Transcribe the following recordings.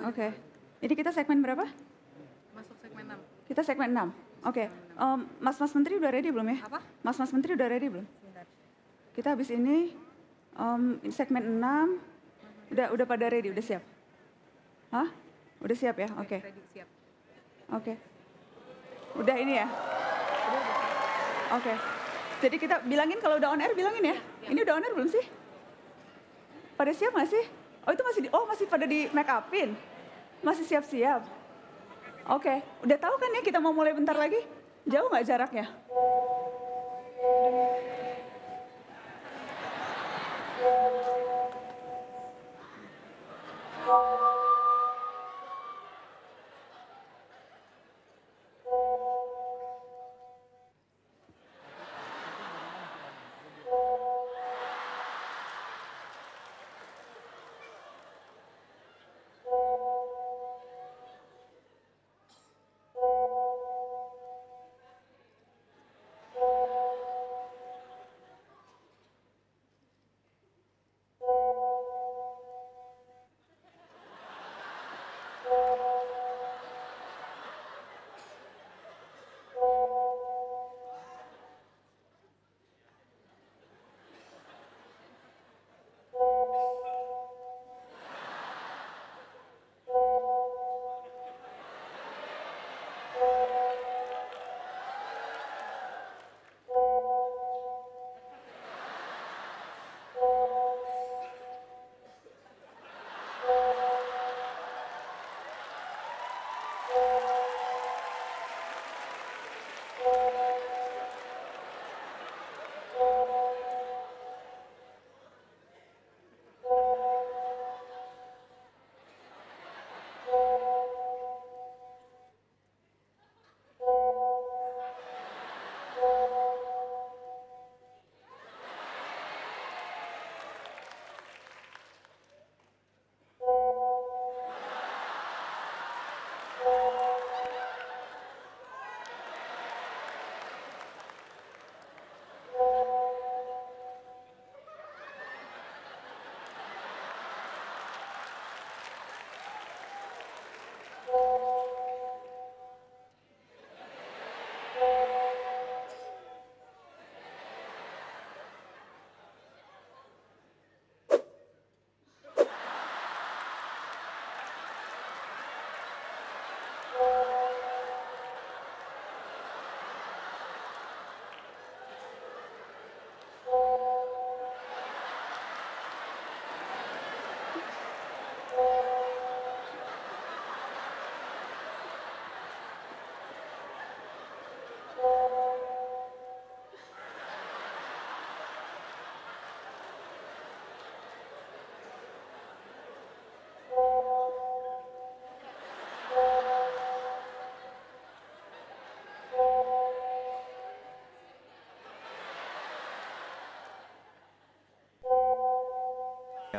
Oke. Okay. Jadi kita segmen berapa? Masuk segmen 6. Kita segmen 6. Oke. Okay. Um, Mas-mas menteri udah ready belum ya? Apa? Mas-mas menteri udah ready belum? Kita habis ini um, segmen 6 udah udah pada ready, udah siap? Hah? Udah siap ya? Oke. Okay. Oke. Okay. Udah ini ya? Oke. Okay. Jadi kita bilangin kalau udah on air bilangin ya. Iya, iya. Ini udah on air belum sih? Pada siap masih? sih? Oh itu masih di, oh masih pada di make upin. Masih siap-siap? Oke, okay. udah tahu kan ya kita mau mulai bentar lagi? Jauh nggak jaraknya? Thank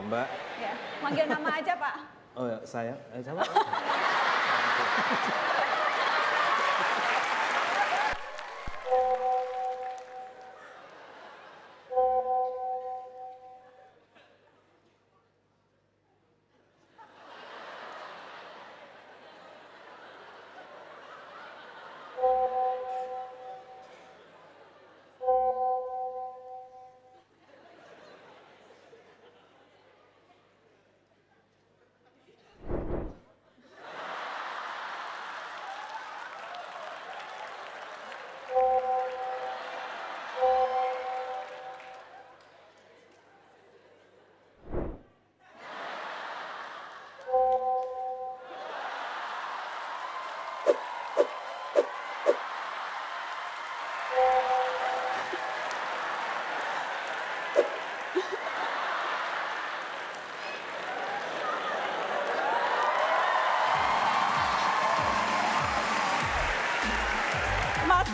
Iya, Mbak. Ya. Manggil nama aja Pak. Oh ya, saya. Eh,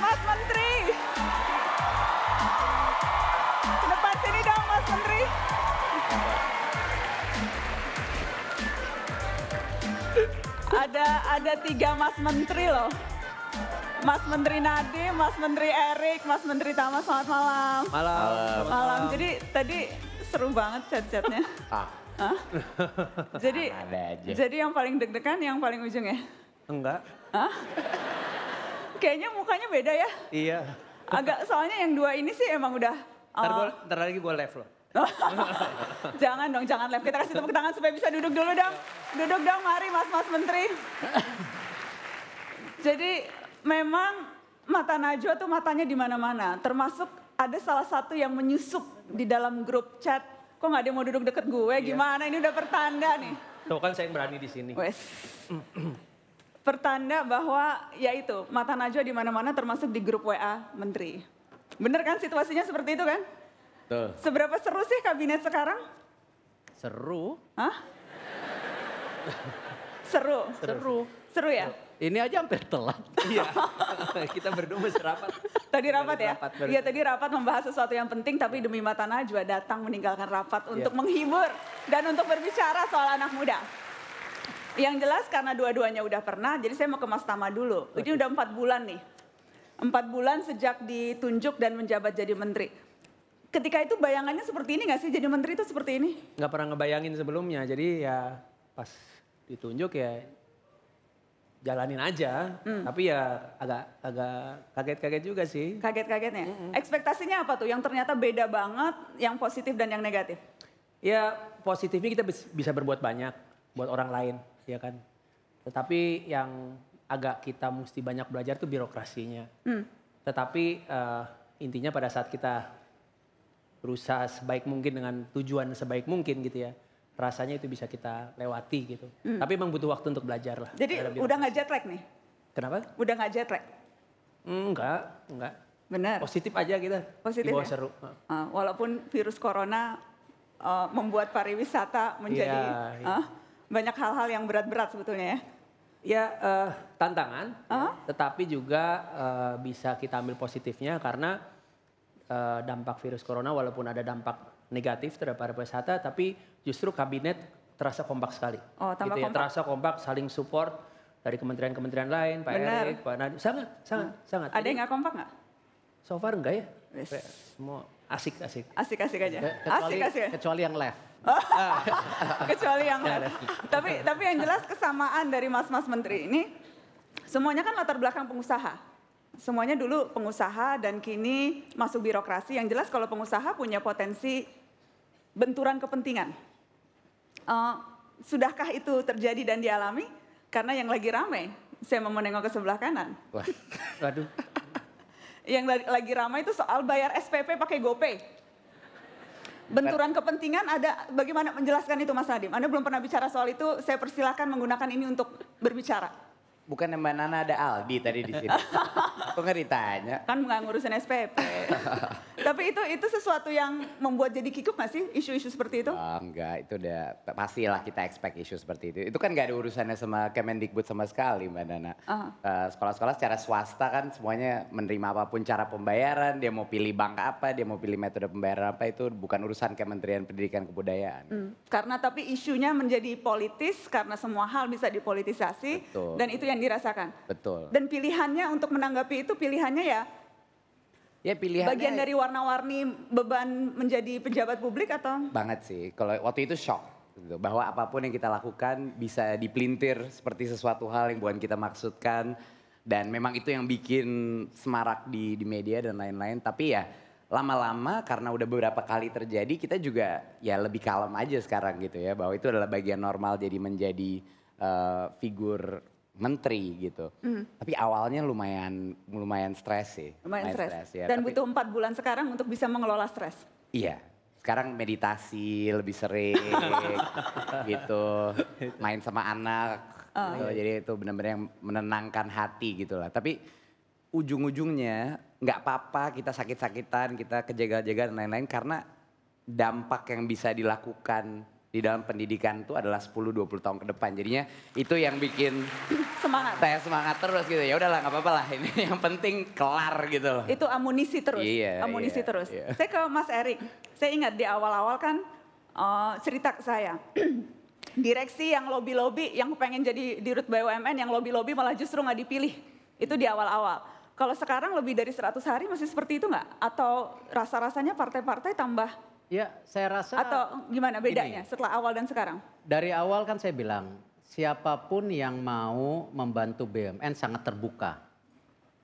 Mas Menteri. Ke depan sini dong Mas Menteri. Ada ada tiga Mas Menteri loh. Mas Menteri Nadi, Mas Menteri Erik, Mas Menteri Tama, selamat malam. Malam. Malam. malam. Jadi tadi seru banget chat-chatnya. Ah. Hah? jadi, jadi yang paling deg-degan yang paling ujung ya? Enggak. Hah? Kayaknya mukanya beda ya. Iya. Agak soalnya yang dua ini sih emang udah. Ntar, uh, gua, eh, ntar lagi gue live loh. jangan dong, jangan live. Kita kasih tepuk tangan supaya bisa duduk dulu dong. Duduk dong, mari mas-mas menteri. Jadi memang mata Najwa tuh matanya di mana-mana. Termasuk ada salah satu yang menyusup di dalam grup chat. Kok gak ada yang mau duduk deket gue? Iya. Gimana? Ini udah pertanda nih. Tuh kan saya yang berani di sini. pertanda bahwa yaitu mata najwa di mana-mana termasuk di grup WA menteri. Bener kan situasinya seperti itu kan? Tuh. Seberapa seru sih kabinet sekarang? Seru. Hah? seru. Seru. Seru ya? Ini aja hampir telat. Iya. Kita berdua masih rapat. Tadi rapat ya? Iya tadi rapat membahas sesuatu yang penting tapi demi mata najwa datang meninggalkan rapat iya. untuk ya. menghibur dan untuk berbicara soal anak muda. Yang jelas karena dua-duanya udah pernah, jadi saya mau ke Mas Tama dulu. Ini udah empat bulan nih. Empat bulan sejak ditunjuk dan menjabat jadi menteri. Ketika itu bayangannya seperti ini nggak sih jadi menteri itu seperti ini? Nggak pernah ngebayangin sebelumnya, jadi ya pas ditunjuk ya jalanin aja. Hmm. Tapi ya agak agak kaget-kaget juga sih. Kaget-kagetnya. Mm -hmm. Ekspektasinya apa tuh? Yang ternyata beda banget, yang positif dan yang negatif. Ya positifnya kita bisa berbuat banyak buat orang lain, ya kan. Tetapi yang agak kita mesti banyak belajar itu birokrasinya. Hmm. Tetapi uh, intinya pada saat kita berusaha sebaik mungkin dengan tujuan sebaik mungkin gitu ya, rasanya itu bisa kita lewati gitu. Hmm. Tapi memang butuh waktu untuk belajar lah. Jadi udah nggak jet lag nih? Kenapa? Udah nggak jet lag? Mm, enggak, enggak. Benar. Positif aja kita. Positif. Dibawa ya? seru. Uh, walaupun virus corona uh, membuat pariwisata menjadi yeah, iya, iya. yeah banyak hal-hal yang berat-berat sebetulnya ya. Ya uh, tantangan, uh ya. -huh. tetapi juga uh, bisa kita ambil positifnya karena uh, dampak virus corona walaupun ada dampak negatif terhadap para wisata, tapi justru kabinet terasa kompak sekali. Oh, gitu ya, kompak. ya, Terasa kompak, saling support dari kementerian-kementerian lain, Pak Bener. Erick, Pak Nadi, sangat, sangat, hmm. sangat. Ada yang nggak kompak nggak? So far enggak ya. Yes. Semua asik asik. Asik asik aja. Kecuali, asik asik. Kecuali yang left. Kecuali yang ya, lain. tapi tapi yang jelas kesamaan dari mas-mas menteri ini semuanya kan latar belakang pengusaha. Semuanya dulu pengusaha dan kini masuk birokrasi. Yang jelas kalau pengusaha punya potensi benturan kepentingan. Uh, sudahkah itu terjadi dan dialami? Karena yang lagi ramai saya mau menengok ke sebelah kanan. Wah, waduh. yang lagi ramai itu soal bayar SPP pakai GoPay benturan kepentingan ada bagaimana menjelaskan itu Mas Nadim. Anda belum pernah bicara soal itu, saya persilahkan menggunakan ini untuk berbicara. Bukan Mbak Nana ada Aldi tadi di sini. Kok nggak ditanya? Kan nggak ngurusin SPP. Tapi itu itu sesuatu yang membuat jadi kikuk nggak sih isu-isu seperti itu? Oh, ah, enggak, itu udah pastilah kita expect isu seperti itu. Itu kan nggak ada urusannya sama Kemendikbud sama sekali Mbak Nana. Ah. Eh, sekolah-sekolah uh. uh, secara swasta kan semuanya menerima apapun cara pembayaran, dia mau pilih bank apa, dia mau pilih metode pembayaran apa itu bukan urusan Kementerian Pendidikan Kebudayaan. Hmm. Karena tapi isunya menjadi politis karena semua hal bisa dipolitisasi Betul. dan itu yang yang dirasakan. Betul. Dan pilihannya untuk menanggapi itu pilihannya ya Ya pilihannya. bagian dari warna-warni beban menjadi pejabat publik atau? Banget sih. Kalau waktu itu shock gitu. bahwa apapun yang kita lakukan bisa dipelintir seperti sesuatu hal yang bukan kita maksudkan dan memang itu yang bikin semarak di di media dan lain-lain. Tapi ya lama-lama karena udah beberapa kali terjadi kita juga ya lebih kalem aja sekarang gitu ya bahwa itu adalah bagian normal jadi menjadi uh, figur menteri gitu. Mm. Tapi awalnya lumayan lumayan stres sih. Lumayan, stres. ya. Dan Tapi, butuh empat bulan sekarang untuk bisa mengelola stres. Iya. Sekarang meditasi lebih sering gitu. Main sama anak. Oh, Gitu. Iya. Jadi itu benar-benar yang menenangkan hati gitu lah. Tapi ujung-ujungnya nggak apa-apa kita sakit-sakitan, kita kejaga jaga dan lain-lain karena dampak yang bisa dilakukan di dalam pendidikan itu adalah 10-20 tahun ke depan. Jadinya itu yang bikin semangat. Saya semangat terus gitu. Ya udahlah nggak apa-apa lah. Ini yang penting kelar gitu loh. Itu amunisi terus. Iya, amunisi iya, terus. Iya. Saya ke Mas Erik. Saya ingat di awal-awal kan uh, cerita ke saya. Direksi yang lobby-lobby yang pengen jadi dirut BUMN yang lobby-lobby malah justru nggak dipilih. Itu di awal-awal. Kalau sekarang lebih dari 100 hari masih seperti itu nggak? Atau rasa-rasanya partai-partai tambah Ya, saya rasa atau gimana bedanya ini, setelah awal dan sekarang? Dari awal kan saya bilang siapapun yang mau membantu BUMN sangat terbuka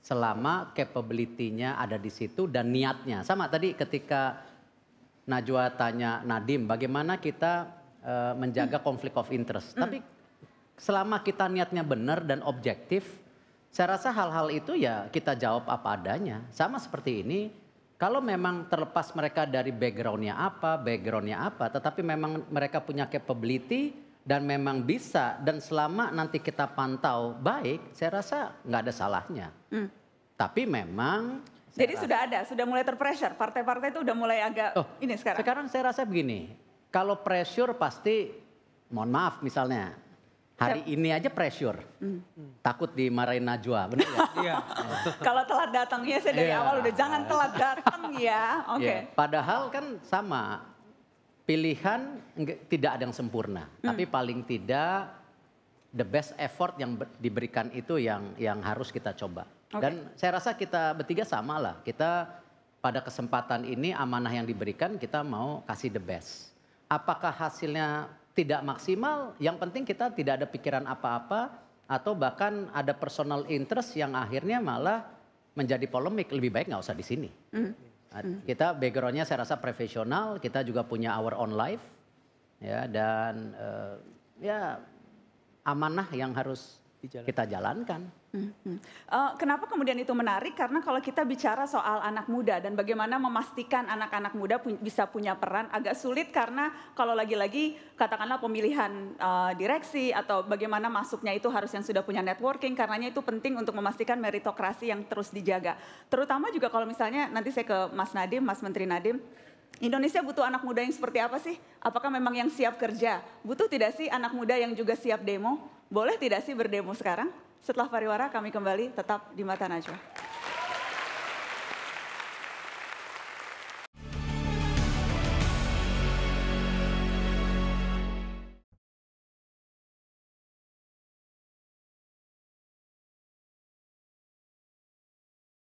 selama capability-nya ada di situ dan niatnya. Sama tadi ketika Najwa tanya Nadim bagaimana kita uh, menjaga hmm. konflik of interest. hmm. Tapi selama kita niatnya benar dan objektif, saya rasa hal-hal itu ya kita jawab apa adanya. Sama seperti ini kalau memang terlepas mereka dari backgroundnya apa, backgroundnya apa, tetapi memang mereka punya capability dan memang bisa dan selama nanti kita pantau baik, saya rasa nggak ada salahnya. Hmm. Tapi memang jadi rasa, sudah ada, sudah mulai terpressure. Partai-partai itu udah mulai agak oh, ini sekarang. Sekarang saya rasa begini, kalau pressure pasti mohon maaf misalnya Hari ini aja pressure. Hmm. Takut dimarahin Najwa, benar ya? Iya. Kalau telat datangnya saya dari yeah. awal udah jangan telat datang ya. Iya. Oke. Okay. Yeah. Padahal kan sama. Pilihan tidak ada yang sempurna, hmm. tapi paling tidak the best effort yang diberikan itu yang yang harus kita coba. Okay. Dan saya rasa kita bertiga sama lah. Kita pada kesempatan ini amanah yang diberikan kita mau kasih the best. Apakah hasilnya tidak maksimal, yang penting kita tidak ada pikiran apa-apa atau bahkan ada personal interest yang akhirnya malah menjadi polemik. Lebih baik nggak usah di sini. Mm. Kita backgroundnya saya rasa profesional, kita juga punya our own life, ya dan uh, ya amanah yang harus kita jalankan. Hmm. Uh, kenapa kemudian itu menarik? Karena kalau kita bicara soal anak muda dan bagaimana memastikan anak-anak muda pu bisa punya peran agak sulit karena kalau lagi-lagi katakanlah pemilihan uh, direksi atau bagaimana masuknya itu harus yang sudah punya networking. Karenanya itu penting untuk memastikan meritokrasi yang terus dijaga. Terutama juga kalau misalnya nanti saya ke Mas Nadim, Mas Menteri Nadim. Indonesia butuh anak muda yang seperti apa sih? Apakah memang yang siap kerja? Butuh tidak sih anak muda yang juga siap demo? Boleh tidak sih berdemo sekarang? Setelah pariwara kami kembali tetap di Mata Najwa.